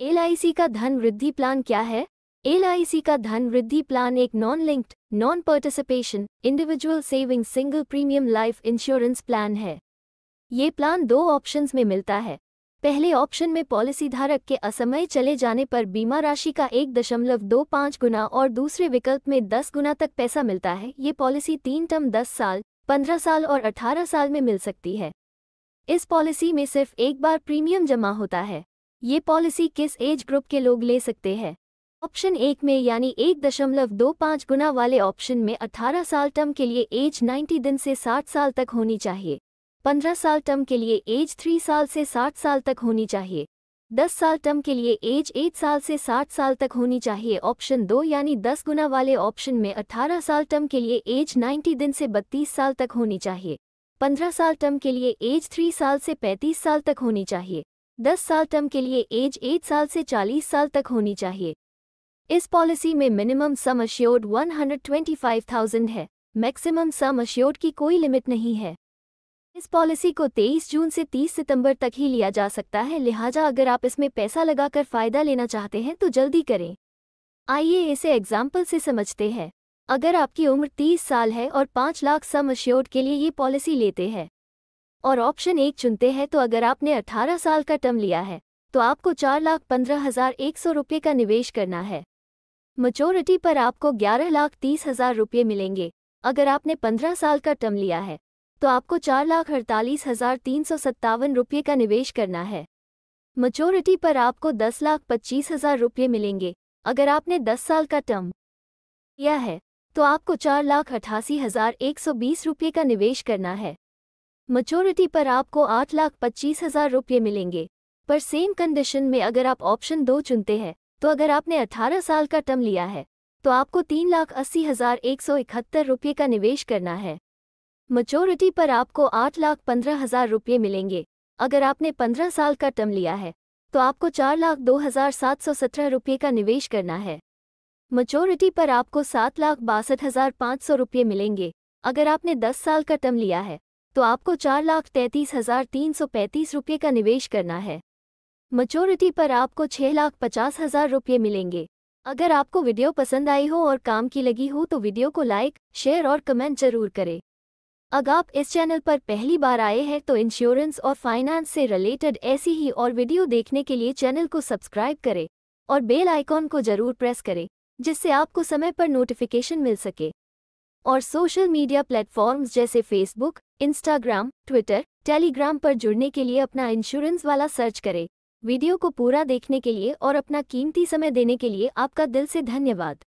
L का धन Vriddhi plan क्या है एल का धन वृद्धि प्लान एक non linked non participation individual saving single premium life insurance plan है ये प्लान दो ऑप्शंस में मिलता है पहले ऑप्शन में पॉलिसी धारक के असमय चले जाने पर बीमा राशि का एक दशमलव दो पाँच गुना और दूसरे विकल्प में दस गुना तक पैसा मिलता है ये पॉलिसी तीन टर्म दस साल पंद्रह साल और अठारह साल में मिल सकती है इस पॉलिसी में सिर्फ एक बार प्रीमियम जमा होता है ये पॉलिसी किस एज ग्रुप के लोग ले सकते हैं ऑप्शन एक में यानी एक दशमलव दो पाँच गुना वाले ऑप्शन में 18 साल टर्म के लिए एज 90 दिन से 60 साल तक होनी चाहिए 15 साल टर्म के लिए एज 3 साल से 60 साल तक होनी चाहिए 10 साल टर्म के लिए एज 8 साल से 60 साल तक होनी चाहिए ऑप्शन दो यानी 10 गुना वाले ऑप्शन में 18 साल टर्म के लिए एज 90 दिन से 32 साल तक होनी चाहिए 15 साल टर्म के लिए एज 3 साल से 35 साल तक होनी चाहिए 10 साल टर्म के लिए एज 8 साल से 40 साल तक होनी चाहिए इस पॉलिसी में मिनिमम सम अश्योर्ड 125,000 है मैक्सिमम सम अश्योर्ड की कोई लिमिट नहीं है इस पॉलिसी को 23 जून से 30 सितंबर तक ही लिया जा सकता है लिहाजा अगर आप इसमें पैसा लगाकर फ़ायदा लेना चाहते हैं तो जल्दी करें आइए इसे एग्जाम्पल से समझते हैं अगर आपकी उम्र 30 साल है और 5 लाख सम अश्योर्ड के लिए ये पॉलिसी लेते हैं और ऑप्शन एक चुनते हैं तो अगर आपने 18 साल का टर्म लिया है तो आपको चार लाख पंद्रह हजार एक सौ रुपये का निवेश करना है मचोरिटी पर आपको ग्यारह लाख तीस हजार रुपये मिलेंगे अगर आपने पंद्रह साल का टर्म लिया है तो आपको चार लाख अड़तालीस हजार तीन सौ सत्तावन रुपये का निवेश करना है मचोरिटी पर आपको दस लाख पच्चीस हजार रुपये मिलेंगे अगर आपने दस साल का टर्म लिया है तो आपको चार लाख अठासी हजार एक सौ बीस रुपये का निवेश करना है मचोरिटी पर आपको आठ लाख पच्चीस हजार रुपये मिलेंगे पर सेम कंडीशन में अगर आप ऑप्शन दो चुनते हैं तो अगर आपने अठारह साल का टर्म लिया है तो आपको तीन लाख अस्सी हजार एक सौ इकहत्तर रुपये का निवेश करना है मचोरिटी पर आपको आठ लाख पंद्रह हजार रुपये मिलेंगे अगर आपने पंद्रह साल का टर्म लिया है तो आपको चार लाख दो हजार सात सौ सत्रह रुपये का निवेश करना है मचोरिटी पर आपको सात लाख बासठ हजार पाँच सौ रुपये मिलेंगे अगर आपने दस साल का टर्म लिया है तो आपको चार लाख तैंतीस हजार तीन सौ पैंतीस रुपये का निवेश करना है मचोरिटी पर आपको छः लाख पचास हजार रुपये मिलेंगे अगर आपको वीडियो पसंद आई हो और काम की लगी हो तो वीडियो को लाइक शेयर और कमेंट जरूर करें अगर आप इस चैनल पर पहली बार आए हैं तो इंश्योरेंस और फाइनेंस से रिलेटेड ऐसी ही और वीडियो देखने के लिए चैनल को सब्सक्राइब करें और बेल आइकॉन को जरूर प्रेस करें जिससे आपको समय पर नोटिफिकेशन मिल सके और सोशल मीडिया प्लेटफॉर्म्स जैसे फेसबुक इंस्टाग्राम ट्विटर टेलीग्राम पर जुड़ने के लिए अपना इंश्योरेंस वाला सर्च करें वीडियो को पूरा देखने के लिए और अपना कीमती समय देने के लिए आपका दिल से धन्यवाद